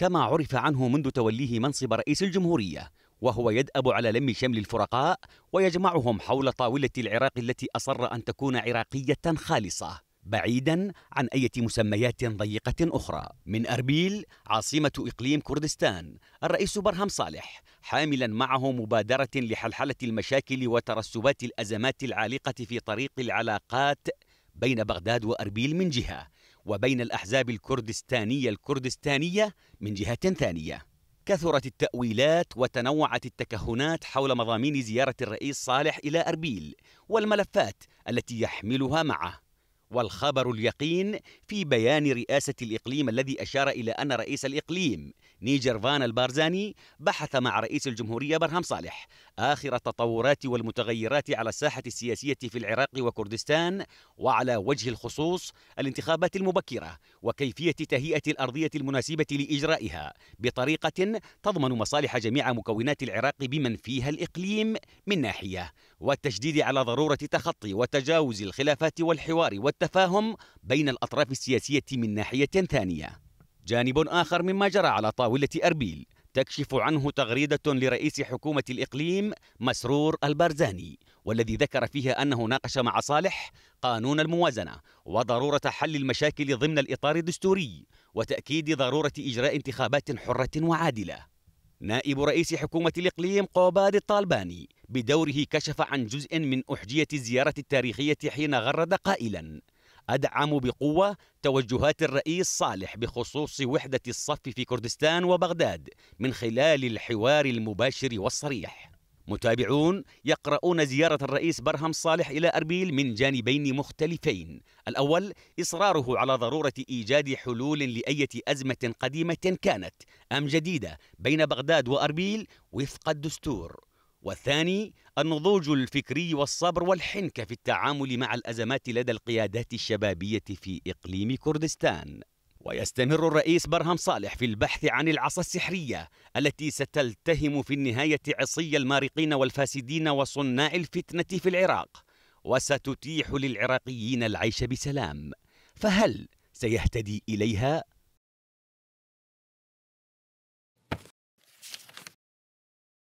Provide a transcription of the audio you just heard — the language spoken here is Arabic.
كما عرف عنه منذ توليه منصب رئيس الجمهورية وهو يدأب على لم شمل الفرقاء ويجمعهم حول طاولة العراق التي أصر أن تكون عراقية خالصة بعيدا عن أي مسميات ضيقة أخرى من أربيل عاصمة إقليم كردستان الرئيس برهم صالح حاملا معه مبادرة لحلحلة المشاكل وترسبات الأزمات العالقة في طريق العلاقات بين بغداد وأربيل من جهة وبين الأحزاب الكردستانية الكردستانية من جهة ثانية كثرت التأويلات وتنوعت التكهنات حول مضامين زيارة الرئيس صالح إلى أربيل والملفات التي يحملها معه والخبر اليقين في بيان رئاسة الإقليم الذي أشار إلى أن رئيس الإقليم نيجر فان البارزاني بحث مع رئيس الجمهورية برهم صالح آخر التطورات والمتغيرات على الساحة السياسية في العراق وكردستان وعلى وجه الخصوص الانتخابات المبكرة وكيفية تهيئة الأرضية المناسبة لإجرائها بطريقة تضمن مصالح جميع مكونات العراق بمن فيها الإقليم من ناحية والتشديد على ضرورة تخطي وتجاوز الخلافات والحوار والت التفاهم بين الأطراف السياسية من ناحية ثانية جانب آخر مما جرى على طاولة أربيل تكشف عنه تغريدة لرئيس حكومة الإقليم مسرور البرزاني والذي ذكر فيها أنه ناقش مع صالح قانون الموازنة وضرورة حل المشاكل ضمن الإطار الدستوري وتأكيد ضرورة إجراء انتخابات حرة وعادلة نائب رئيس حكومة الإقليم قوباد الطالباني بدوره كشف عن جزء من أحجية الزيارة التاريخية حين غرد قائلا أدعم بقوة توجهات الرئيس صالح بخصوص وحدة الصف في كردستان وبغداد من خلال الحوار المباشر والصريح متابعون يقرؤون زيارة الرئيس برهم صالح إلى أربيل من جانبين مختلفين الأول إصراره على ضرورة إيجاد حلول لأية أزمة قديمة كانت أم جديدة بين بغداد وأربيل وفق الدستور والثاني النضوج الفكري والصبر والحنكة في التعامل مع الأزمات لدى القيادات الشبابية في إقليم كردستان ويستمر الرئيس برهم صالح في البحث عن العصا السحرية التي ستلتهم في النهاية عصي المارقين والفاسدين وصناع الفتنة في العراق وستتيح للعراقيين العيش بسلام فهل سيهتدي إليها؟